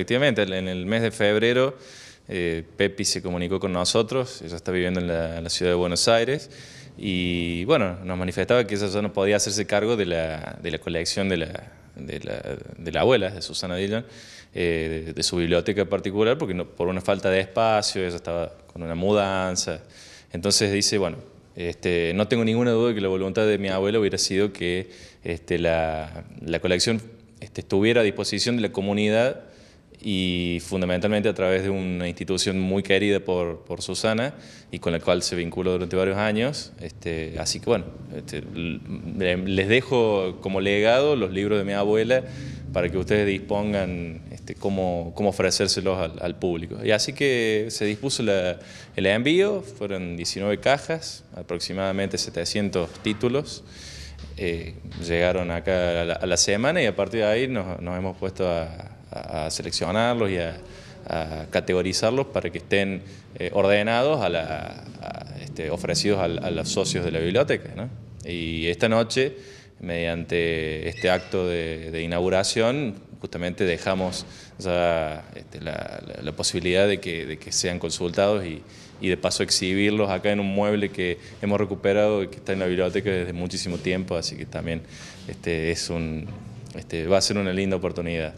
Efectivamente, en el mes de febrero eh, Pepi se comunicó con nosotros, ella está viviendo en la, ciudad de Buenos Aires, y bueno, nos manifestaba que ella ya no podía hacerse cargo de la, de la colección de la, de la, abuela, de Susana Dillon, eh, de, su biblioteca en particular, porque por una falta de espacio, ella estaba con una mudanza. Entonces dice, bueno, este, no tengo ninguna duda de que la voluntad de mi abuela hubiera sido que este, la, la, colección este, estuviera a disposición de la comunidad y fundamentalmente a través de una institución muy querida por, Susana y con la cual se vinculó durante varios años. Este, así que bueno, este, les dejo como legado los libros de mi abuela para que ustedes dispongan este, cómo, ofrecérselos al, público. Y así que se dispuso el envío, fueron 19 cajas, aproximadamente 700 títulos. Eh, llegaron acá a la, semana y a partir de ahí nos, nos hemos puesto a a, seleccionarlos y a, categorizarlos para que estén eh, ordenados, a la, este, ofrecidos a, los socios de la biblioteca. Y esta noche, mediante este acto de, inauguración, justamente dejamos ya este, la, posibilidad de que, sean consultados y, y, de paso exhibirlos acá en un mueble que hemos recuperado y que está en la biblioteca desde muchísimo tiempo, así que también este, es un, este, va a ser una linda oportunidad.